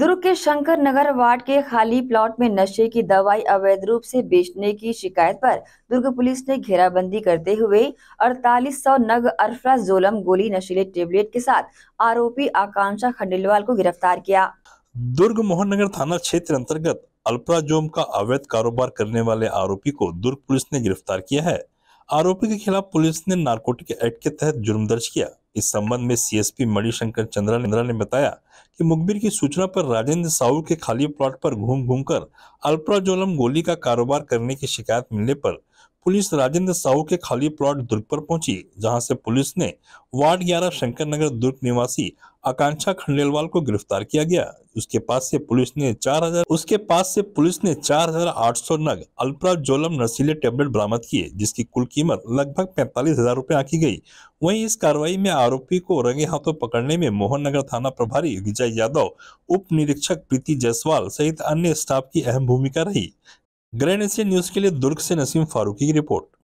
दुर्ग के शंकर नगर वार्ड के खाली प्लॉट में नशे की दवाई अवैध रूप से बेचने की शिकायत पर दुर्ग पुलिस ने घेराबंदी करते हुए अड़तालीस सौ नग अरफरा जोलम गोली नशीले टेबलेट के साथ आरोपी आकांक्षा खंडेलवाल को गिरफ्तार किया दुर्ग मोहन नगर थाना क्षेत्र अंतर्गत अल्प्राजोम का अवैध कारोबार करने वाले आरोपी को दुर्ग पुलिस ने गिरफ्तार किया है आरोपी के खिलाफ पुलिस ने नार्कोटिक एक्ट के तहत जुर्म दर्ज किया इस संबंध में सीएसपी मणिशंकर चंद्रा इंद्रा ने बताया कि मुखबिर की सूचना पर राजेंद्र साहू के खाली प्लॉट पर घूम घूमकर अल्प्राजोलम गोली का कारोबार करने की शिकायत मिलने पर पुलिस राजेंद्र साहू के खाली प्लॉट दुर्ग पर पहुंची जहां से पुलिस ने वार्ड 11 शंकर नगर दुर्ग निवासी आकांक्षा खंडेलवाल को गिरफ्तार किया गया उसके पास से पुलिस ने 4000 उसके पास से पुलिस ने 4800 नग अल्प्राजोलम नशीले टेबलेट बरामद किए जिसकी कुल कीमत लगभग पैंतालीस हजार रूपए आंकी गई वहीं इस कार्रवाई में आरोपी को रंगे हाथों पकड़ने में मोहन नगर थाना प्रभारी विजय यादव उप निरीक्षक प्रीति जायसवाल सहित अन्य स्टाफ की अहम भूमिका रही ग्रैंड एशिया न्यूज के लिए दुर्ग से नसीम फारूकी की रिपोर्ट